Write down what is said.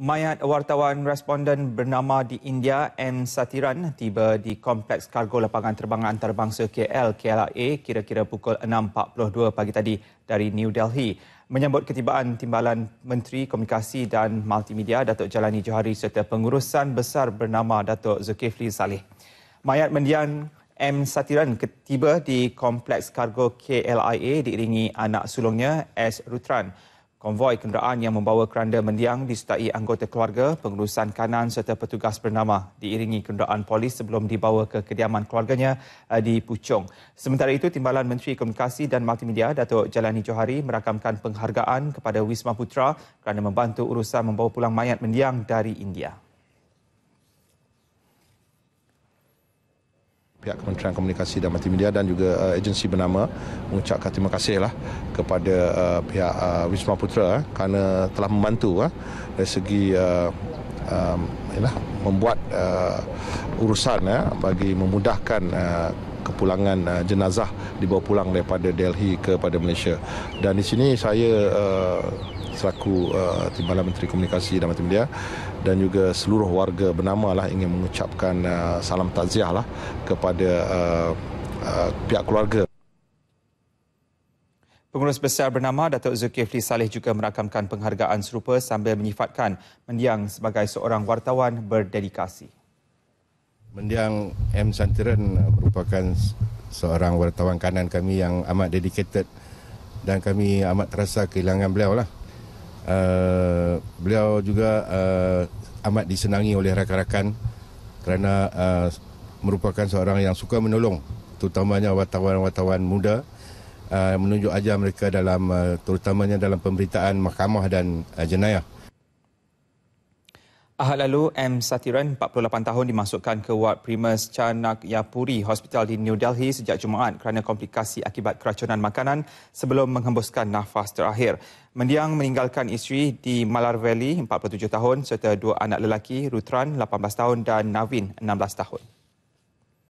Mayat wartawan responden bernama di India M Satiran tiba di kompleks kargo lapangan terbang antarabangsa KL KLIA kira-kira pukul 6.42 pagi tadi dari New Delhi menyambut ketibaan timbalan Menteri Komunikasi dan Multimedia Datuk Jalani Johari serta pengurusan besar bernama Datuk Zulkifli Saleh. Mayat mendiang M Satiran tiba di kompleks kargo KLIA diiringi anak sulungnya S Rutran Konvoi kenderaan yang membawa keranda mendiang disertai anggota keluarga, pengurusan kanan serta petugas bernama diiringi kenderaan polis sebelum dibawa ke kediaman keluarganya eh, di Puchong. Sementara itu, Timbalan Menteri Komunikasi dan Multimedia Datuk Jalani Johari merakamkan penghargaan kepada Wisma Putra kerana membantu urusan membawa pulang mayat mendiang dari India. pihak Kementerian Komunikasi dan Multimedia dan juga uh, agensi bernama mengucapkan terima kasihlah kepada uh, pihak uh, Wisma Putra uh, kerana telah membantu uh, dari segi uh, um, inilah, membuat uh, urusan uh, bagi memudahkan uh, kepulangan uh, jenazah dibawa pulang daripada Delhi kepada Malaysia. Dan di sini saya uh, selaku uh, Timbalan Menteri Komunikasi dan Media dan juga seluruh warga bernama lah ingin mengucapkan uh, salam takziah lah kepada uh, uh, pihak keluarga. Pengurus Besar bernama Datuk Zulkifli Saleh juga merakamkan penghargaan serupa sambil menyifatkan mendiang sebagai seorang wartawan berdedikasi. Mendiang M. Santiran uh, merupakan seorang wartawan kanan kami yang amat dedicated dan kami amat terasa kehilangan beliau lah. Uh, beliau juga uh, amat disenangi oleh rakan-rakan kerana uh, merupakan seorang yang suka menolong terutamanya wartawan-wartawan muda uh, menunjuk ajar mereka dalam uh, terutamanya dalam pemberitaan mahkamah dan uh, jenayah. Ahad lalu, M. Satiran, 48 tahun, dimasukkan ke Ward Primus Chanak Yapuri Hospital di New Delhi sejak Jumaat kerana komplikasi akibat keracunan makanan sebelum menghembuskan nafas terakhir. Mendiang meninggalkan isteri di Malar Valley, 47 tahun, serta dua anak lelaki, Rutran, 18 tahun dan Navin, 16 tahun.